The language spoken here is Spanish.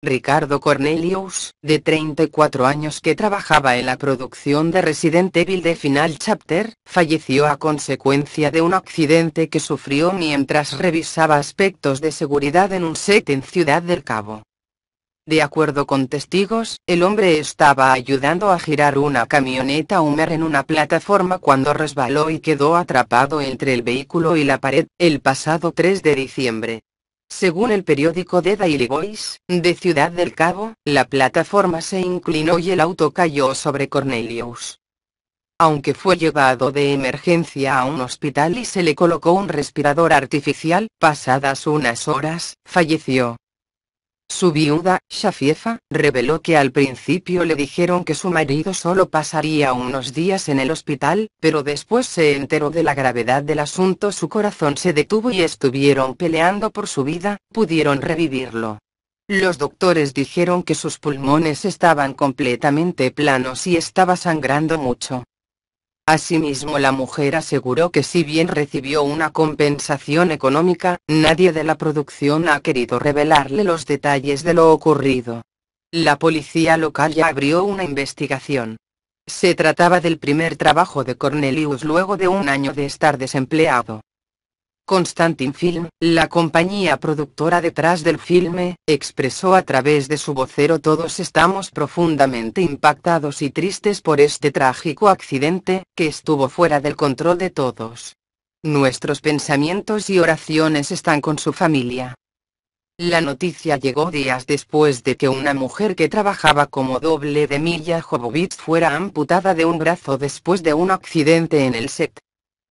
Ricardo Cornelius, de 34 años que trabajaba en la producción de Resident Evil de Final Chapter, falleció a consecuencia de un accidente que sufrió mientras revisaba aspectos de seguridad en un set en Ciudad del Cabo. De acuerdo con testigos, el hombre estaba ayudando a girar una camioneta Hummer en una plataforma cuando resbaló y quedó atrapado entre el vehículo y la pared, el pasado 3 de diciembre. Según el periódico The Daily Voice, de Ciudad del Cabo, la plataforma se inclinó y el auto cayó sobre Cornelius. Aunque fue llevado de emergencia a un hospital y se le colocó un respirador artificial, pasadas unas horas, falleció. Su viuda, Shafiefa, reveló que al principio le dijeron que su marido solo pasaría unos días en el hospital, pero después se enteró de la gravedad del asunto, su corazón se detuvo y estuvieron peleando por su vida, pudieron revivirlo. Los doctores dijeron que sus pulmones estaban completamente planos y estaba sangrando mucho. Asimismo la mujer aseguró que si bien recibió una compensación económica, nadie de la producción ha querido revelarle los detalles de lo ocurrido. La policía local ya abrió una investigación. Se trataba del primer trabajo de Cornelius luego de un año de estar desempleado. Constantin Film, la compañía productora detrás del filme, expresó a través de su vocero Todos estamos profundamente impactados y tristes por este trágico accidente, que estuvo fuera del control de todos. Nuestros pensamientos y oraciones están con su familia. La noticia llegó días después de que una mujer que trabajaba como doble de Milla Jovovich fuera amputada de un brazo después de un accidente en el set.